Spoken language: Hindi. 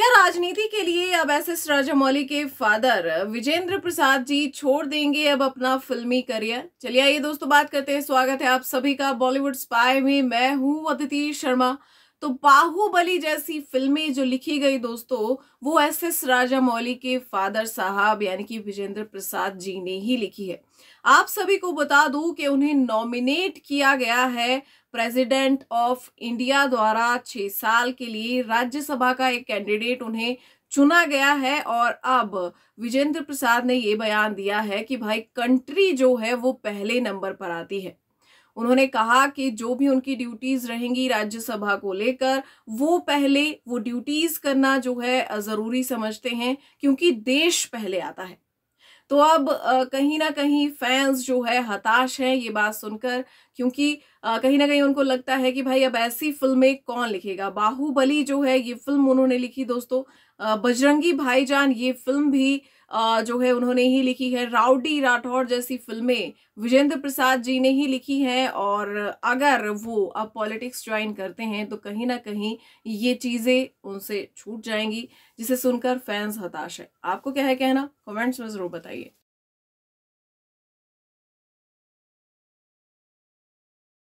क्या राजनीति के लिए अब एस एस राजामौली के फादर विजेंद्र प्रसाद जी छोड़ देंगे अब अपना फिल्मी करियर चलिए आइए दोस्तों बात करते हैं स्वागत है आप सभी का बॉलीवुड स्पाई में मैं हूं अदिति शर्मा तो बाहुबली जैसी फिल्में जो लिखी गई दोस्तों वो एस एस राजा मौली के फादर साहब यानी कि विजेंद्र प्रसाद जी ने ही लिखी है आप सभी को बता दूं कि उन्हें नॉमिनेट किया गया है प्रेसिडेंट ऑफ इंडिया द्वारा छह साल के लिए राज्यसभा का एक कैंडिडेट उन्हें चुना गया है और अब विजेंद्र प्रसाद ने ये बयान दिया है कि भाई कंट्री जो है वो पहले नंबर पर आती है उन्होंने कहा कि जो भी उनकी ड्यूटीज रहेंगी राज्यसभा को लेकर वो पहले वो ड्यूटीज करना जो है ज़रूरी समझते हैं क्योंकि देश पहले आता है तो अब कहीं ना कहीं फैंस जो है हताश हैं ये बात सुनकर क्योंकि कहीं ना कहीं उनको लगता है कि भाई अब ऐसी फिल्में कौन लिखेगा बाहुबली जो है ये फिल्म उन्होंने लिखी दोस्तों बजरंगी भाईजान ये फिल्म भी जो है उन्होंने ही लिखी है राउडी राठौर जैसी फिल्में विजेंद्र प्रसाद जी ने ही लिखी हैं और अगर वो अब पॉलिटिक्स ज्वाइन करते हैं तो कहीं ना कहीं ये चीज़ें उनसे छूट जाएंगी जिसे सुनकर फैंस हताश है आपको क्या है कहना कमेंट्स में ज़रूर बताइए